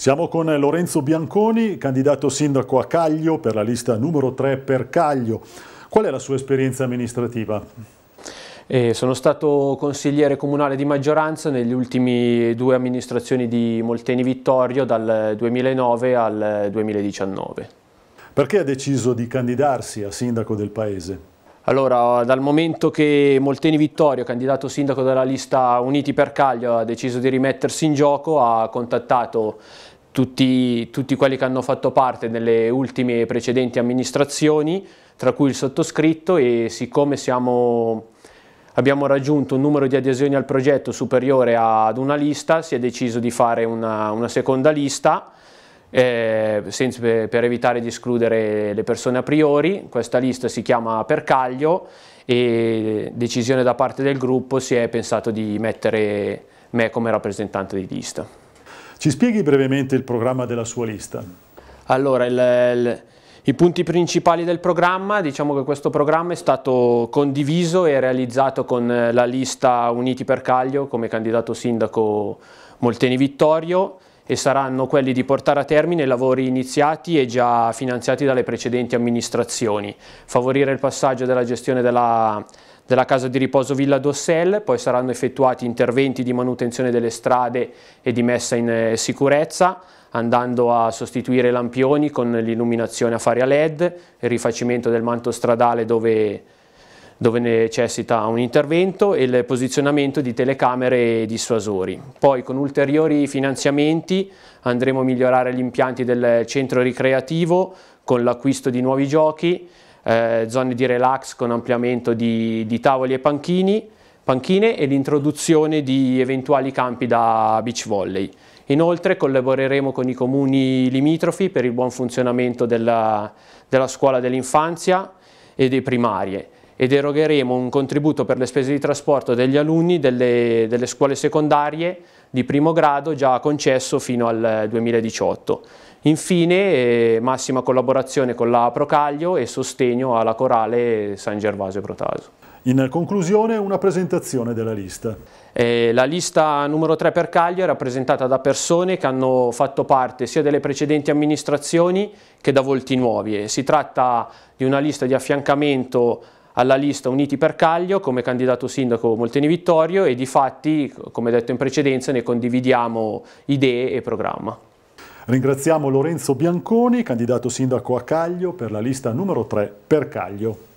Siamo con Lorenzo Bianconi, candidato sindaco a Caglio per la lista numero 3 per Caglio. Qual è la sua esperienza amministrativa? Eh, sono stato consigliere comunale di maggioranza negli ultimi due amministrazioni di Molteni Vittorio dal 2009 al 2019. Perché ha deciso di candidarsi a sindaco del paese? Allora, dal momento che Molteni Vittorio, candidato sindaco della lista Uniti per Caglio, ha deciso di rimettersi in gioco, ha contattato tutti, tutti, quelli che hanno fatto parte nelle ultime precedenti amministrazioni, tra cui il sottoscritto e siccome siamo, abbiamo raggiunto un numero di adesioni al progetto superiore ad una lista, si è deciso di fare una, una seconda lista eh, senza, per evitare di escludere le persone a priori. Questa lista si chiama Percaglio e decisione da parte del gruppo si è pensato di mettere me come rappresentante di lista. Ci spieghi brevemente il programma della sua lista? Allora, il, il, i punti principali del programma, diciamo che questo programma è stato condiviso e realizzato con la lista Uniti per Caglio come candidato sindaco Molteni Vittorio, e saranno quelli di portare a termine lavori iniziati e già finanziati dalle precedenti amministrazioni, favorire il passaggio della gestione della, della casa di riposo Villa d'Ossel, poi saranno effettuati interventi di manutenzione delle strade e di messa in eh, sicurezza, andando a sostituire lampioni con l'illuminazione a faria led, il rifacimento del manto stradale dove dove necessita un intervento e il posizionamento di telecamere e dissuasori. Poi con ulteriori finanziamenti andremo a migliorare gli impianti del centro ricreativo con l'acquisto di nuovi giochi, eh, zone di relax con ampliamento di, di tavoli e panchini, panchine e l'introduzione di eventuali campi da beach volley. Inoltre collaboreremo con i comuni limitrofi per il buon funzionamento della, della scuola dell'infanzia e dei primarie ed erogheremo un contributo per le spese di trasporto degli alunni delle, delle scuole secondarie di primo grado già concesso fino al 2018. Infine eh, massima collaborazione con la Procaglio e sostegno alla Corale San Gervasio e Protaso. In conclusione una presentazione della lista. Eh, la lista numero 3 per Caglio è rappresentata da persone che hanno fatto parte sia delle precedenti amministrazioni che da volti nuovi. Si tratta di una lista di affiancamento alla lista Uniti per Caglio come candidato sindaco Molteni Vittorio e di fatti, come detto in precedenza, ne condividiamo idee e programma. Ringraziamo Lorenzo Bianconi, candidato sindaco a Caglio per la lista numero 3 per Caglio.